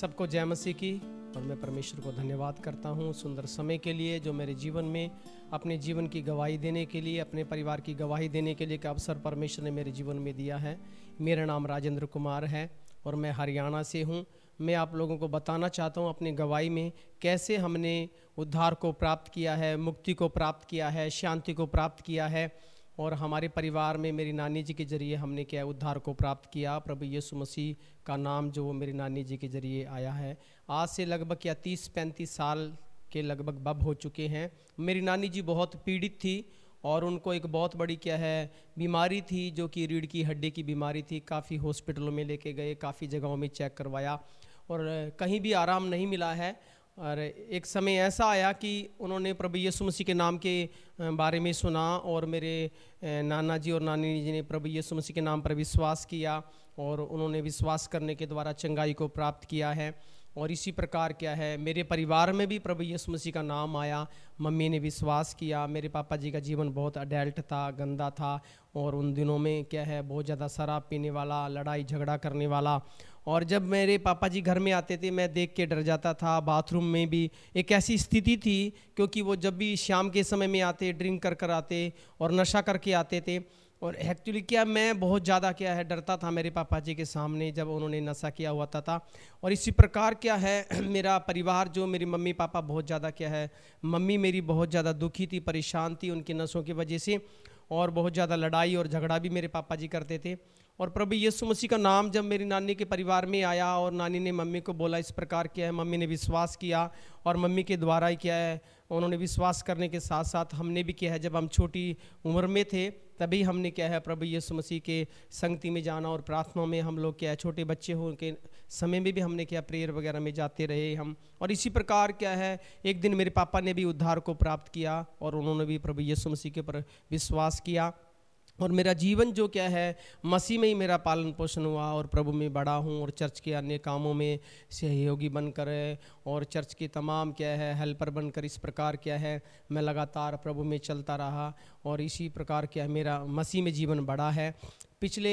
सबको जय मसीह की और मैं परमेश्वर को धन्यवाद करता हूँ सुंदर समय के लिए जो मेरे जीवन में अपने जीवन की गवाही देने के लिए अपने परिवार की गवाही देने के लिए एक अवसर परमेश्वर ने मेरे जीवन में दिया है मेरा नाम राजेंद्र कुमार है और मैं हरियाणा से हूँ मैं आप लोगों को बताना चाहता हूँ अपनी गवाही में कैसे हमने उद्धार को प्राप्त किया है मुक्ति को प्राप्त किया है शांति को प्राप्त किया है और हमारे परिवार में मेरी नानी जी के ज़रिए हमने क्या उद्धार को प्राप्त किया प्रभु यीशु मसीह का नाम जो मेरी नानी जी के ज़रिए आया है आज से लगभग या तीस पैंतीस साल के लगभग बब हो चुके हैं मेरी नानी जी बहुत पीड़ित थी और उनको एक बहुत बड़ी क्या है बीमारी थी जो कि रीढ़ की हड्डी की बीमारी थी काफ़ी हॉस्पिटलों में लेके गए काफ़ी जगहों में चेक करवाया और कहीं भी आराम नहीं मिला है और एक समय ऐसा आया कि उन्होंने प्रभु यीशु मसीह के नाम के बारे में सुना और मेरे नाना जी और नानी जी ने प्रभु यीशु मसीह के नाम पर विश्वास किया और उन्होंने विश्वास करने के द्वारा चंगाई को प्राप्त किया है और इसी प्रकार क्या है मेरे परिवार में भी प्रभु यीशु मसीह का नाम आया मम्मी ने विश्वास किया मेरे पापा जी का जीवन बहुत अडल्ट था गंदा था और उन दिनों में क्या है बहुत ज़्यादा शराब पीने वाला लड़ाई झगड़ा करने वाला और जब मेरे पापा जी घर में आते थे मैं देख के डर जाता था बाथरूम में भी एक ऐसी स्थिति थी क्योंकि वो जब भी शाम के समय में आते ड्रिंक कर कर आते और नशा करके आते थे और एक्चुअली क्या मैं बहुत ज़्यादा क्या है डरता था मेरे पापा जी के सामने जब उन्होंने नशा किया हुआ था, था और इसी प्रकार क्या है मेरा परिवार जो मेरी मम्मी पापा बहुत ज़्यादा क्या है मम्मी मेरी बहुत ज़्यादा दुखी थी परेशान थी उनकी नशों की वजह से और बहुत ज़्यादा लड़ाई और झगड़ा भी मेरे पापा जी करते थे और प्रभु यीशु मसीह का नाम जब मेरी नानी के परिवार में आया और नानी ने मम्मी को बोला इस प्रकार किया है मम्मी ने विश्वास किया और मम्मी के द्वारा ही किया है उन्होंने विश्वास करने के साथ साथ हमने भी किया है जब हम छोटी उम्र में थे तभी हमने क्या है प्रभु यीशु मसीह के संगति में जाना और प्रार्थना में हम लोग क्या है छोटे बच्चे हों के समय में भी हमने क्या प्रेयर वगैरह में जाते रहे हम और इसी प्रकार क्या है एक दिन मेरे पापा ने भी उद्धार को प्राप्त किया और उन्होंने भी प्रभु यीशु मसीह के पर विश्वास किया और मेरा जीवन जो क्या है मसीह में ही मेरा पालन पोषण हुआ और प्रभु में बड़ा हूँ और चर्च के अन्य कामों में सहयोगी बनकर और चर्च के तमाम क्या है हेल्पर बनकर इस प्रकार क्या है मैं लगातार प्रभु में चलता रहा और इसी प्रकार क्या है मेरा मसीह में जीवन बड़ा है पिछले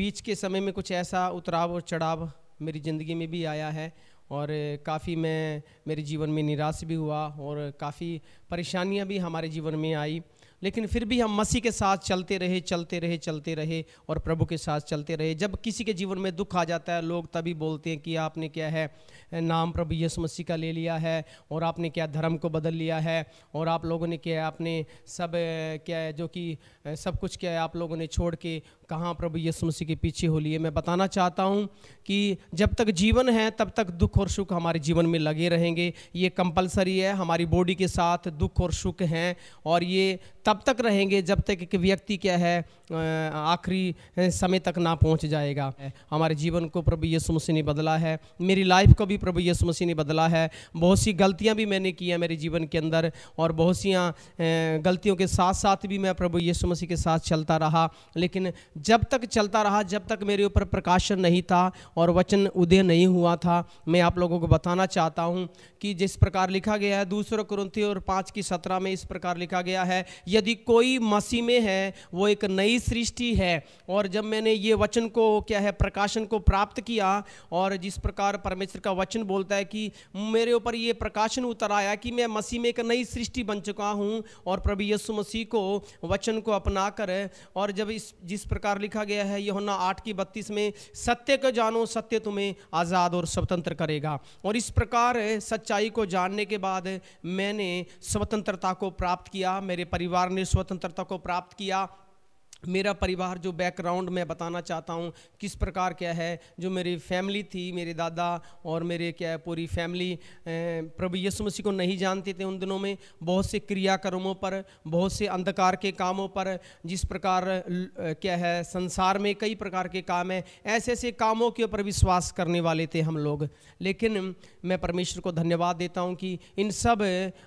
बीच के समय में कुछ ऐसा उतराव और चढ़ाव मेरी ज़िंदगी में भी आया है और काफ़ी मैं मेरे जीवन में निराश भी हुआ और काफ़ी परेशानियाँ भी हमारे जीवन में आई लेकिन फिर भी हम मसीह के साथ चलते रहे चलते रहे चलते रहे और प्रभु के साथ चलते रहे जब किसी के जीवन में दुख आ जाता है लोग तभी बोलते हैं कि आपने क्या है नाम प्रभु यीशु मसीह का ले लिया है और आपने क्या धर्म को बदल लिया है और आप लोगों ने क्या आपने सब क्या है जो कि सब कुछ क्या है आप लोगों ने छोड़ के कहाँ प्रभु यीशु मसीह के पीछे हो लिए मैं बताना चाहता हूँ कि जब तक जीवन है तब तक दुख और सुख हमारे जीवन में लगे रहेंगे ये कंपलसरी है हमारी बॉडी के साथ दुख और सुख हैं और ये तब तब तक रहेंगे जब तक एक व्यक्ति क्या है आखिरी समय तक ना पहुंच जाएगा हमारे जीवन को प्रभु यीशु मसीह ने बदला है मेरी लाइफ को भी प्रभु यीशु मसीह ने बदला है बहुत सी गलतियां भी मैंने की हैं मेरे जीवन के अंदर और बहुत सी गलतियों के साथ साथ भी मैं प्रभु यीशु मसीह के साथ चलता रहा लेकिन जब तक चलता रहा जब तक मेरे ऊपर प्रकाशन नहीं था और वचन उदय नहीं हुआ था मैं आप लोगों को बताना चाहता हूँ कि जिस प्रकार लिखा गया है दूसरों क्रंथी और पाँच की सत्रह में इस प्रकार लिखा गया है यदि कोई मसीह में है वो एक नई सृष्टि है और जब मैंने ये वचन को क्या है प्रकाशन को प्राप्त किया और जिस प्रकार परमेश्वर का वचन बोलता है कि मेरे ऊपर ये प्रकाशन उतर आया कि मैं मसीह में एक नई सृष्टि बन चुका हूँ और प्रभु यीशु मसीह को वचन को अपना कर और जब इस जिस प्रकार लिखा गया है यहोना आठ की बत्तीस में सत्य को जानो सत्य तुम्हें आज़ाद और स्वतंत्र करेगा और इस प्रकार सच्चाई को जानने के बाद मैंने स्वतंत्रता को प्राप्त किया मेरे परिवार सरकार ने स्वतंत्रता को प्राप्त किया मेरा परिवार जो बैकग्राउंड मैं बताना चाहता हूँ किस प्रकार क्या है जो मेरी फैमिली थी मेरे दादा और मेरे क्या है पूरी फैमिली प्रभु यीशु मसीह को नहीं जानते थे उन दिनों में बहुत से क्रियाक्रमों पर बहुत से अंधकार के कामों पर जिस प्रकार क्या है संसार में कई प्रकार के काम हैं ऐसे ऐसे कामों के ऊपर विश्वास करने वाले थे हम लोग लेकिन मैं परमेश्वर को धन्यवाद देता हूँ कि इन सब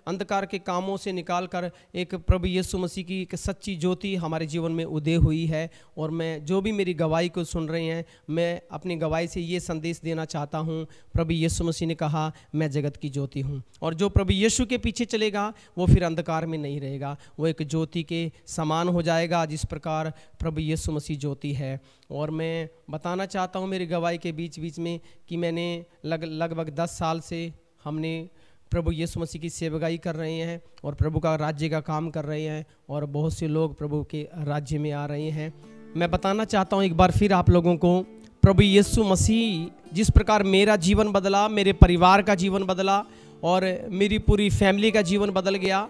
अंधकार के कामों से निकाल कर एक प्रभु यीशु मसीह की एक सच्ची ज्योति हमारे जीवन में उद दे हुई है और मैं जो भी मेरी गवाही को सुन रहे हैं मैं अपनी गवाही से ये संदेश देना चाहता हूँ प्रभु यीशु मसीह ने कहा मैं जगत की ज्योति हूँ और जो प्रभु यीशु के पीछे चलेगा वो फिर अंधकार में नहीं रहेगा वो एक ज्योति के समान हो जाएगा जिस प्रकार प्रभु यीशु मसीह ज्योति है और मैं बताना चाहता हूँ मेरी गवाही के बीच बीच में कि मैंने लग लगभग दस साल से हमने प्रभु यीशु मसीह की सेवगाई कर रहे हैं और प्रभु का राज्य का काम कर रहे हैं और बहुत से लोग प्रभु के राज्य में आ रहे हैं मैं बताना चाहता हूँ एक बार फिर आप लोगों को प्रभु यीशु मसीह जिस प्रकार मेरा जीवन बदला मेरे परिवार का जीवन बदला और मेरी पूरी फैमिली का जीवन बदल गया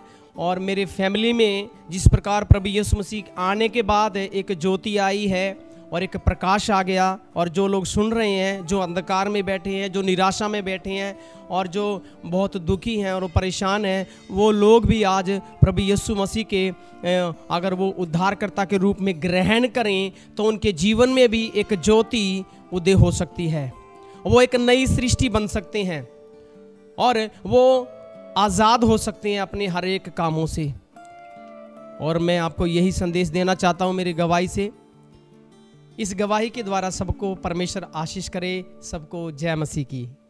और मेरे फैमिली में जिस प्रकार प्रभु यीशु मसीह आने के बाद एक ज्योति आई है और एक प्रकाश आ गया और जो लोग सुन रहे हैं जो अंधकार में बैठे हैं जो निराशा में बैठे हैं और जो बहुत दुखी हैं और परेशान हैं वो लोग भी आज प्रभु यीशु मसीह के अगर वो उद्धारकर्ता के रूप में ग्रहण करें तो उनके जीवन में भी एक ज्योति उदय हो सकती है वो एक नई सृष्टि बन सकते हैं और वो आज़ाद हो सकते हैं अपने हर एक कामों से और मैं आपको यही संदेश देना चाहता हूँ मेरी गवाही से इस गवाही के द्वारा सबको परमेश्वर आशीष करे सबको जय मसीह की